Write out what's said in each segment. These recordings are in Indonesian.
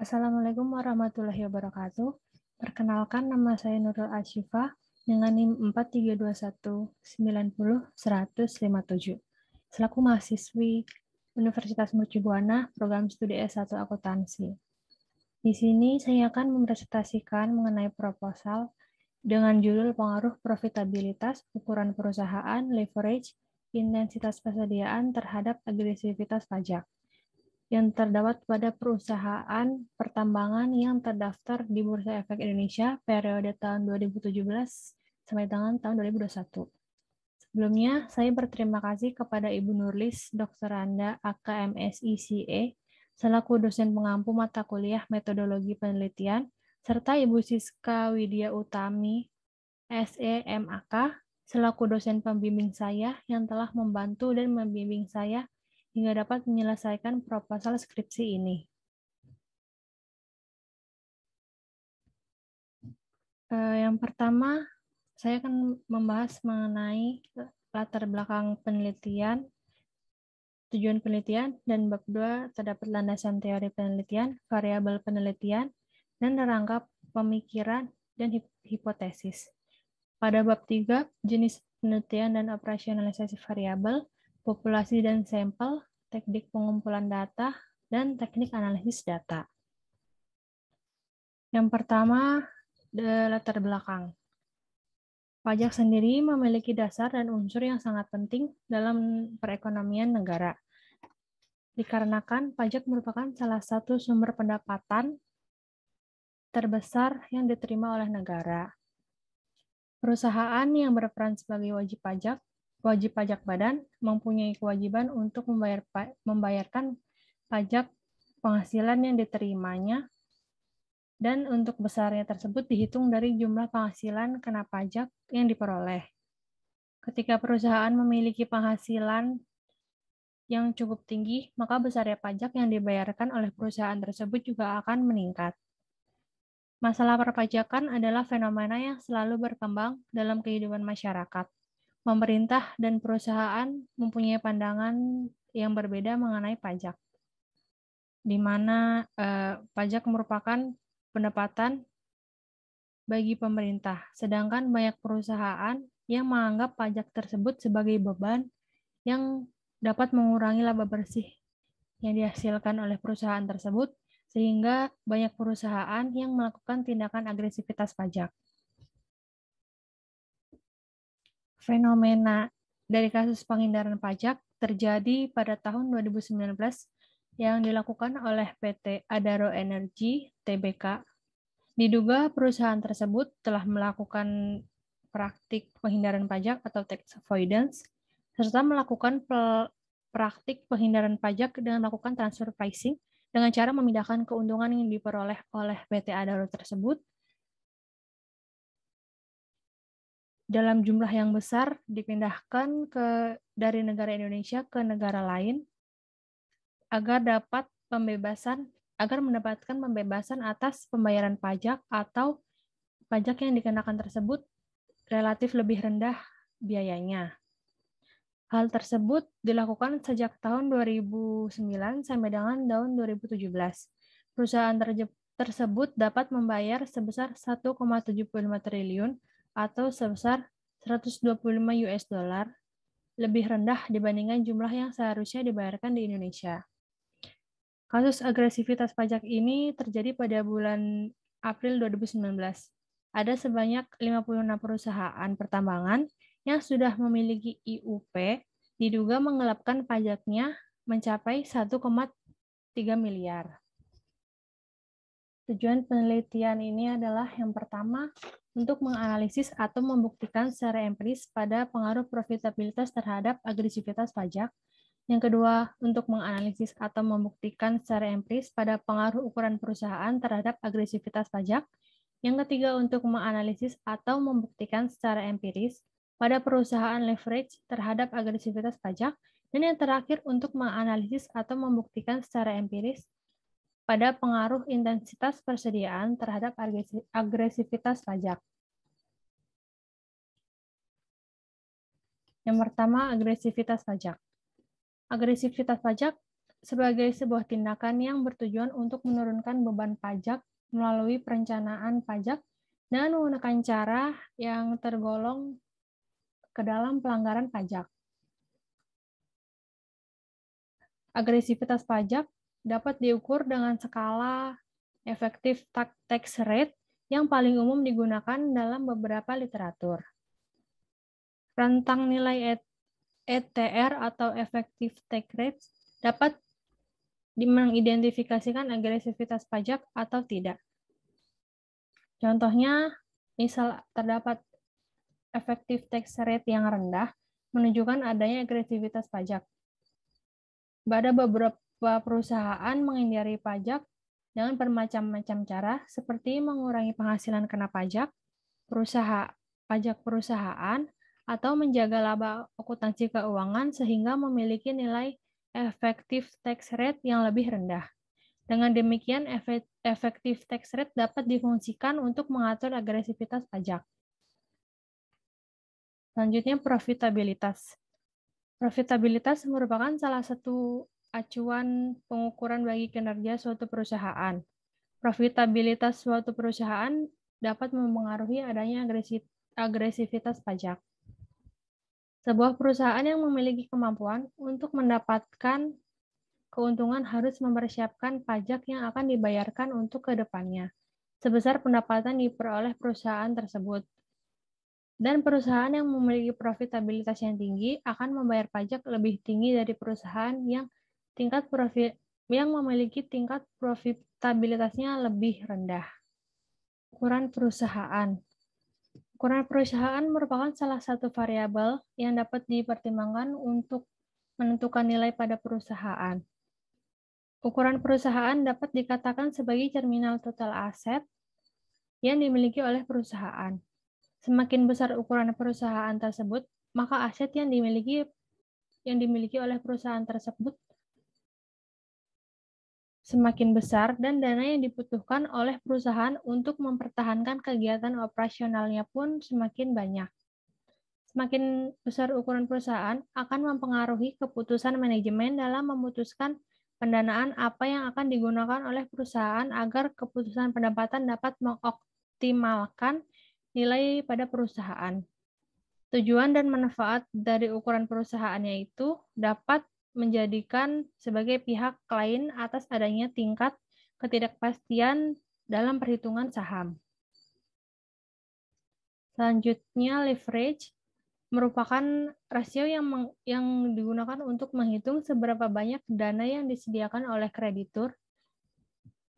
Assalamualaikum warahmatullahi wabarakatuh. Perkenalkan nama saya Nurul Ashifa dengan NIM 4321901057. Selaku mahasiswi Universitas Mercubuana, program studi S1 Akuntansi. Di sini saya akan mempresentasikan mengenai proposal dengan judul pengaruh profitabilitas, ukuran perusahaan, leverage, intensitas persediaan terhadap agresivitas pajak yang terdapat pada perusahaan pertambangan yang terdaftar di Bursa Efek Indonesia periode tahun 2017 sampai dengan tahun 2021. Sebelumnya, saya berterima kasih kepada Ibu Nurlis, Dr. Anda, AKMSICE, selaku dosen pengampu mata kuliah metodologi penelitian, serta Ibu Siska Widya Utami, SEMAK, selaku dosen pembimbing saya yang telah membantu dan membimbing saya hingga dapat menyelesaikan proposal skripsi ini. Eh, yang pertama, saya akan membahas mengenai latar belakang penelitian, tujuan penelitian, dan bab dua terdapat landasan teori penelitian, variabel penelitian, dan rangka pemikiran dan hipotesis. Pada bab tiga jenis penelitian dan operasionalisasi variabel, populasi dan sampel, teknik pengumpulan data, dan teknik analisis data. Yang pertama, latar belakang. Pajak sendiri memiliki dasar dan unsur yang sangat penting dalam perekonomian negara. Dikarenakan pajak merupakan salah satu sumber pendapatan terbesar yang diterima oleh negara. Perusahaan yang berperan sebagai wajib pajak wajib pajak badan mempunyai kewajiban untuk membayar membayarkan pajak penghasilan yang diterimanya dan untuk besarnya tersebut dihitung dari jumlah penghasilan kena pajak yang diperoleh. Ketika perusahaan memiliki penghasilan yang cukup tinggi, maka besarnya pajak yang dibayarkan oleh perusahaan tersebut juga akan meningkat. Masalah perpajakan adalah fenomena yang selalu berkembang dalam kehidupan masyarakat pemerintah dan perusahaan mempunyai pandangan yang berbeda mengenai pajak, di mana eh, pajak merupakan pendapatan bagi pemerintah, sedangkan banyak perusahaan yang menganggap pajak tersebut sebagai beban yang dapat mengurangi laba bersih yang dihasilkan oleh perusahaan tersebut, sehingga banyak perusahaan yang melakukan tindakan agresivitas pajak. fenomena dari kasus pengindaran pajak terjadi pada tahun 2019 yang dilakukan oleh PT Adaro Energy Tbk. Diduga perusahaan tersebut telah melakukan praktik penghindaran pajak atau tax avoidance serta melakukan praktik penghindaran pajak dengan melakukan transfer pricing dengan cara memindahkan keuntungan yang diperoleh oleh PT Adaro tersebut dalam jumlah yang besar dipindahkan ke dari negara Indonesia ke negara lain agar dapat pembebasan agar mendapatkan pembebasan atas pembayaran pajak atau pajak yang dikenakan tersebut relatif lebih rendah biayanya. Hal tersebut dilakukan sejak tahun 2009 sampai dengan tahun 2017. Perusahaan tersebut dapat membayar sebesar 1,75 triliun atau sebesar 125 US dollar lebih rendah dibandingkan jumlah yang seharusnya dibayarkan di Indonesia. Kasus agresivitas pajak ini terjadi pada bulan April 2019. Ada sebanyak 56 perusahaan pertambangan yang sudah memiliki IUP diduga mengelapkan pajaknya mencapai 1,3 miliar. Tujuan penelitian ini adalah yang pertama untuk menganalisis atau membuktikan secara empiris pada pengaruh profitabilitas terhadap agresivitas pajak. Yang kedua, untuk menganalisis atau membuktikan secara empiris pada pengaruh ukuran perusahaan terhadap agresivitas pajak. Yang ketiga, untuk menganalisis atau membuktikan secara empiris pada perusahaan leverage terhadap agresivitas pajak. Dan yang terakhir, untuk menganalisis atau membuktikan secara empiris pada pengaruh intensitas persediaan terhadap agresivitas pajak. Yang pertama, agresivitas pajak. Agresivitas pajak sebagai sebuah tindakan yang bertujuan untuk menurunkan beban pajak melalui perencanaan pajak dan menggunakan cara yang tergolong ke dalam pelanggaran pajak. Agresivitas pajak dapat diukur dengan skala efektif tax rate yang paling umum digunakan dalam beberapa literatur. Rentang nilai ETR e atau efektif tax rate dapat mengidentifikasikan agresivitas pajak atau tidak. Contohnya, misal terdapat efektif tax rate yang rendah, menunjukkan adanya agresivitas pajak. Pada beberapa bahwa perusahaan menghindari pajak dengan bermacam-macam cara seperti mengurangi penghasilan kena pajak, perusaha, pajak perusahaan, atau menjaga laba akuntansi keuangan sehingga memiliki nilai efektif tax rate yang lebih rendah. Dengan demikian, efektif tax rate dapat difungsikan untuk mengatur agresivitas pajak. Selanjutnya, profitabilitas. Profitabilitas merupakan salah satu acuan pengukuran bagi kinerja suatu perusahaan. Profitabilitas suatu perusahaan dapat mempengaruhi adanya agresivitas pajak. Sebuah perusahaan yang memiliki kemampuan untuk mendapatkan keuntungan harus mempersiapkan pajak yang akan dibayarkan untuk ke depannya, sebesar pendapatan diperoleh perusahaan tersebut. Dan perusahaan yang memiliki profitabilitas yang tinggi akan membayar pajak lebih tinggi dari perusahaan yang tingkat profit yang memiliki tingkat profitabilitasnya lebih rendah. Ukuran perusahaan. Ukuran perusahaan merupakan salah satu variabel yang dapat dipertimbangkan untuk menentukan nilai pada perusahaan. Ukuran perusahaan dapat dikatakan sebagai terminal total aset yang dimiliki oleh perusahaan. Semakin besar ukuran perusahaan tersebut, maka aset yang dimiliki yang dimiliki oleh perusahaan tersebut semakin besar dan dana yang dibutuhkan oleh perusahaan untuk mempertahankan kegiatan operasionalnya pun semakin banyak. Semakin besar ukuran perusahaan akan mempengaruhi keputusan manajemen dalam memutuskan pendanaan apa yang akan digunakan oleh perusahaan agar keputusan pendapatan dapat mengoptimalkan nilai pada perusahaan. Tujuan dan manfaat dari ukuran perusahaannya itu dapat menjadikan sebagai pihak klien atas adanya tingkat ketidakpastian dalam perhitungan saham. Selanjutnya leverage merupakan rasio yang meng, yang digunakan untuk menghitung seberapa banyak dana yang disediakan oleh kreditur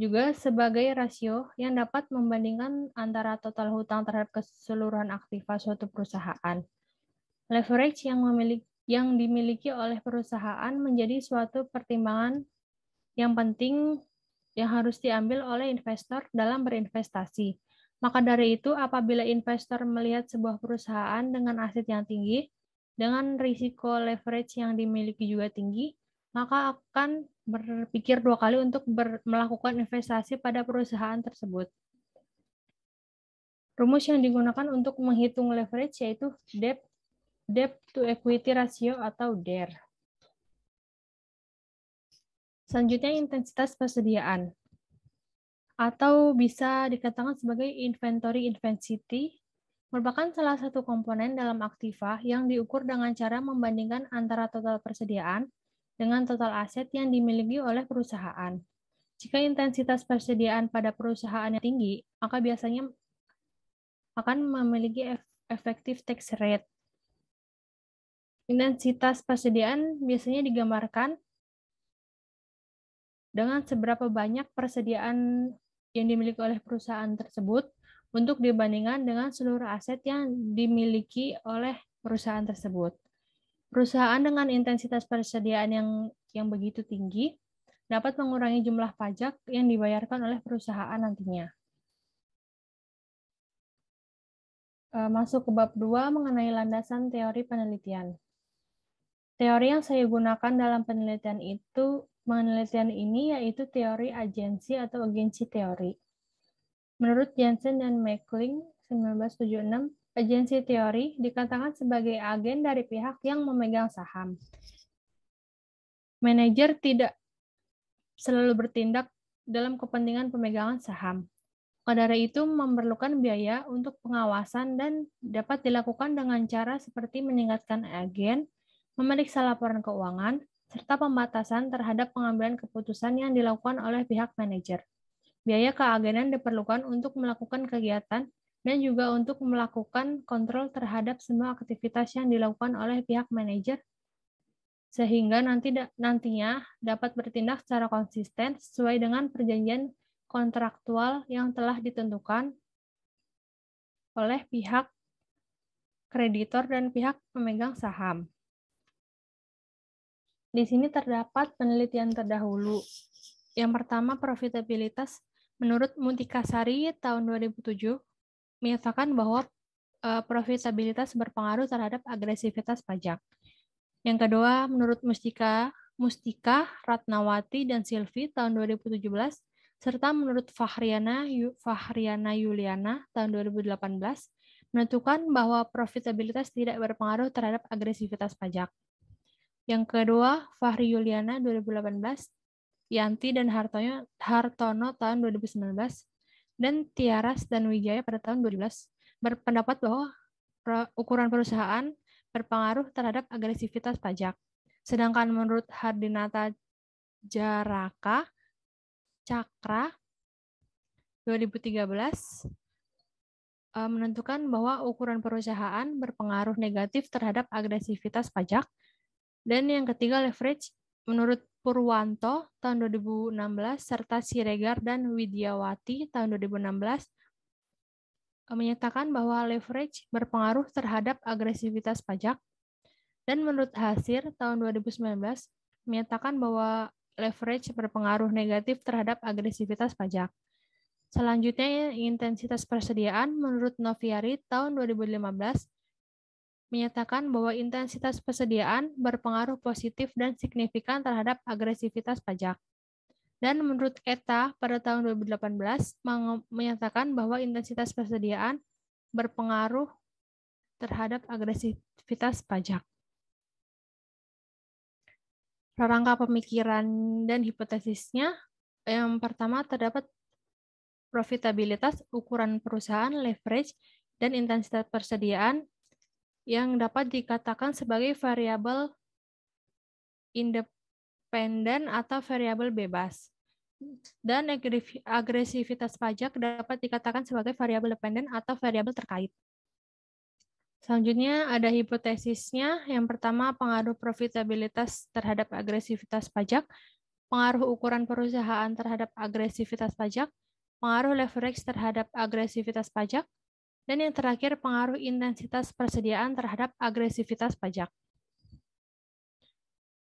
juga sebagai rasio yang dapat membandingkan antara total hutang terhadap keseluruhan aktiva suatu perusahaan. Leverage yang memiliki yang dimiliki oleh perusahaan menjadi suatu pertimbangan yang penting yang harus diambil oleh investor dalam berinvestasi. Maka dari itu, apabila investor melihat sebuah perusahaan dengan aset yang tinggi, dengan risiko leverage yang dimiliki juga tinggi, maka akan berpikir dua kali untuk melakukan investasi pada perusahaan tersebut. Rumus yang digunakan untuk menghitung leverage yaitu debt debt to equity ratio atau DER. Selanjutnya intensitas persediaan atau bisa dikatakan sebagai inventory intensity merupakan salah satu komponen dalam aktiva yang diukur dengan cara membandingkan antara total persediaan dengan total aset yang dimiliki oleh perusahaan. Jika intensitas persediaan pada perusahaan yang tinggi, maka biasanya akan memiliki efektif tax rate Intensitas persediaan biasanya digambarkan dengan seberapa banyak persediaan yang dimiliki oleh perusahaan tersebut untuk dibandingkan dengan seluruh aset yang dimiliki oleh perusahaan tersebut. Perusahaan dengan intensitas persediaan yang yang begitu tinggi dapat mengurangi jumlah pajak yang dibayarkan oleh perusahaan nantinya. Eh, masuk ke bab 2 mengenai landasan teori penelitian. Teori yang saya gunakan dalam penelitian itu penelitian ini yaitu teori agensi atau agensi teori. Menurut Jensen dan Meckling 1976, agensi teori dikatakan sebagai agen dari pihak yang memegang saham. Manajer tidak selalu bertindak dalam kepentingan pemegangan saham. Oleh itu memerlukan biaya untuk pengawasan dan dapat dilakukan dengan cara seperti meningkatkan agen, memeriksa laporan keuangan, serta pembatasan terhadap pengambilan keputusan yang dilakukan oleh pihak manajer. Biaya keagenan diperlukan untuk melakukan kegiatan dan juga untuk melakukan kontrol terhadap semua aktivitas yang dilakukan oleh pihak manajer sehingga nanti nantinya dapat bertindak secara konsisten sesuai dengan perjanjian kontraktual yang telah ditentukan oleh pihak kreditor dan pihak pemegang saham. Di sini terdapat penelitian terdahulu. Yang pertama, profitabilitas. Menurut Mutikasari tahun 2007, menyatakan bahwa eh, profitabilitas berpengaruh terhadap agresivitas pajak. Yang kedua, menurut Mustika, Mustika, Ratnawati, dan Silvi tahun 2017, serta menurut Fahriana, Fahriana Yuliana tahun 2018, menentukan bahwa profitabilitas tidak berpengaruh terhadap agresivitas pajak. Yang kedua, Fahri Yuliana 2018, Yanti dan Hartono, Hartono tahun 2019, dan Tiaras dan Wijaya pada tahun 2012 berpendapat bahwa ukuran perusahaan berpengaruh terhadap agresivitas pajak. Sedangkan menurut Hardinata Jaraka Cakra 2013 eh, menentukan bahwa ukuran perusahaan berpengaruh negatif terhadap agresivitas pajak dan yang ketiga leverage menurut Purwanto tahun 2016 serta Siregar dan Widiawati tahun 2016 eh, menyatakan bahwa leverage berpengaruh terhadap agresivitas pajak dan menurut Hasir tahun 2019 menyatakan bahwa leverage berpengaruh negatif terhadap agresivitas pajak. Selanjutnya intensitas persediaan menurut Noviari tahun 2015 menyatakan bahwa intensitas persediaan berpengaruh positif dan signifikan terhadap agresivitas pajak. Dan menurut ETA pada tahun 2018 menyatakan bahwa intensitas persediaan berpengaruh terhadap agresivitas pajak. Rangka pemikiran dan hipotesisnya, yang pertama terdapat profitabilitas, ukuran perusahaan, leverage, dan intensitas persediaan yang dapat dikatakan sebagai variabel independen atau variabel bebas. Dan agresivitas pajak dapat dikatakan sebagai variabel dependen atau variabel terkait. Selanjutnya ada hipotesisnya. Yang pertama, pengaruh profitabilitas terhadap agresivitas pajak, pengaruh ukuran perusahaan terhadap agresivitas pajak, pengaruh leverage terhadap agresivitas pajak, dan yang terakhir, pengaruh intensitas persediaan terhadap agresivitas pajak.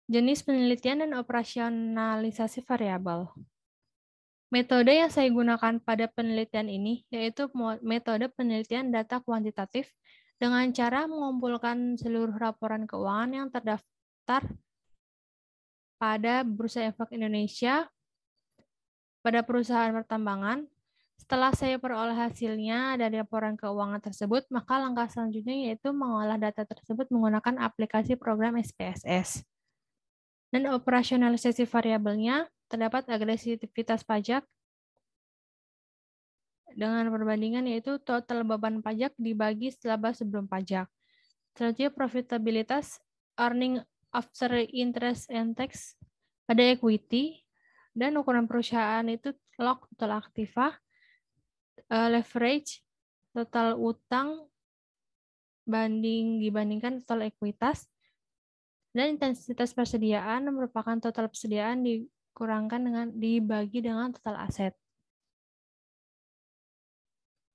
Jenis penelitian dan operasionalisasi variabel. Metode yang saya gunakan pada penelitian ini yaitu metode penelitian data kuantitatif dengan cara mengumpulkan seluruh laporan keuangan yang terdaftar pada Bursa Efek Indonesia, pada perusahaan pertambangan, setelah saya peroleh hasilnya dari laporan keuangan tersebut, maka langkah selanjutnya yaitu mengolah data tersebut menggunakan aplikasi program SPSS. Dan operasionalisasi variabelnya terdapat agresivitas pajak dengan perbandingan yaitu total beban pajak dibagi laba sebelum pajak. Selanjutnya profitabilitas earning after interest and tax pada equity dan ukuran perusahaan itu log total aktiva uh, leverage total utang banding dibandingkan total ekuitas dan intensitas persediaan merupakan total persediaan dikurangkan dengan dibagi dengan total aset.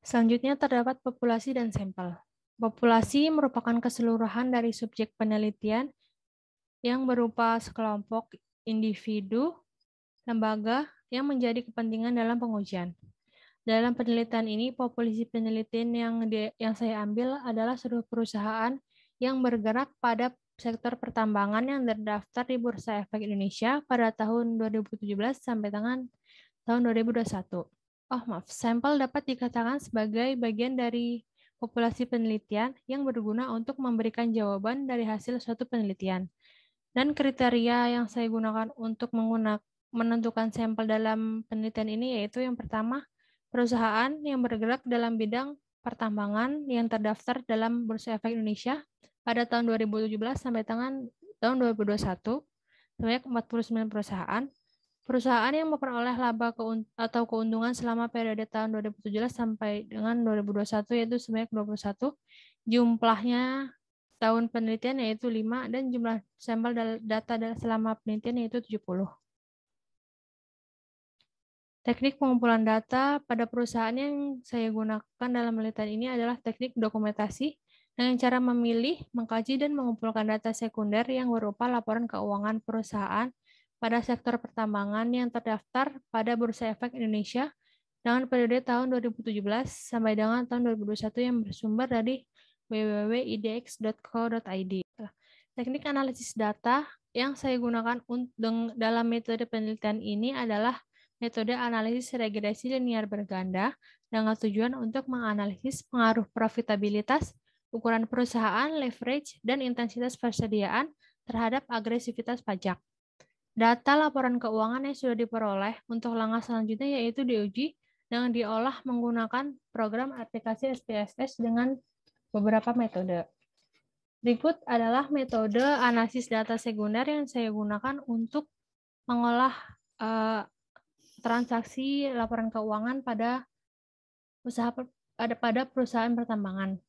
Selanjutnya terdapat populasi dan sampel. Populasi merupakan keseluruhan dari subjek penelitian yang berupa sekelompok individu, lembaga yang menjadi kepentingan dalam pengujian. Dalam penelitian ini, populasi penelitian yang di, yang saya ambil adalah seluruh perusahaan yang bergerak pada sektor pertambangan yang terdaftar di Bursa Efek Indonesia pada tahun 2017 sampai dengan tahun 2021. Oh maaf, sampel dapat dikatakan sebagai bagian dari populasi penelitian yang berguna untuk memberikan jawaban dari hasil suatu penelitian. Dan kriteria yang saya gunakan untuk menggunakan menentukan sampel dalam penelitian ini yaitu yang pertama perusahaan yang bergerak dalam bidang pertambangan yang terdaftar dalam Bursa Efek Indonesia pada tahun 2017 sampai tangan tahun 2021 sebanyak 49 perusahaan. Perusahaan yang memperoleh laba atau keuntungan selama periode tahun 2017 sampai dengan 2021 yaitu sebanyak 21. Jumlahnya tahun penelitian yaitu 5 dan jumlah sampel data selama penelitian yaitu 70. Teknik pengumpulan data pada perusahaan yang saya gunakan dalam penelitian ini adalah teknik dokumentasi dengan cara memilih, mengkaji, dan mengumpulkan data sekunder yang berupa laporan keuangan perusahaan pada sektor pertambangan yang terdaftar pada Bursa Efek Indonesia dengan periode tahun 2017 sampai dengan tahun 2021 yang bersumber dari www.idx.co.id. Teknik analisis data yang saya gunakan dalam metode penelitian ini adalah metode analisis regresi linear berganda dengan tujuan untuk menganalisis pengaruh profitabilitas, ukuran perusahaan, leverage, dan intensitas persediaan terhadap agresivitas pajak. Data laporan keuangan yang sudah diperoleh untuk langkah selanjutnya yaitu diuji dan diolah menggunakan program aplikasi SPSS dengan beberapa metode. Berikut adalah metode analisis data sekunder yang saya gunakan untuk mengolah eh, transaksi laporan keuangan pada usaha ada pada perusahaan pertambangan.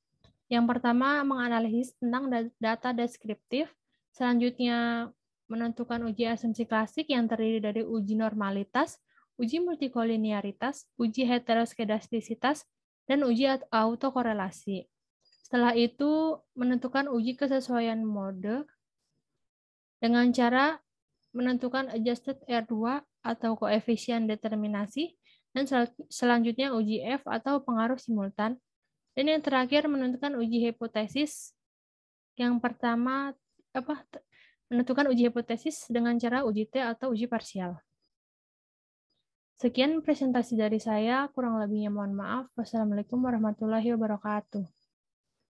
Yang pertama menganalisis tentang data deskriptif, selanjutnya menentukan uji asumsi klasik yang terdiri dari uji normalitas, uji multikolinearitas, uji heteroskedastisitas, dan uji autokorelasi. Setelah itu menentukan uji kesesuaian mode dengan cara menentukan adjusted R2 atau koefisien determinasi, dan sel selanjutnya uji F atau pengaruh simultan. Dan yang terakhir menentukan uji hipotesis. Yang pertama apa menentukan uji hipotesis dengan cara uji T atau uji parsial. Sekian presentasi dari saya, kurang lebihnya mohon maaf. Wassalamualaikum warahmatullahi wabarakatuh.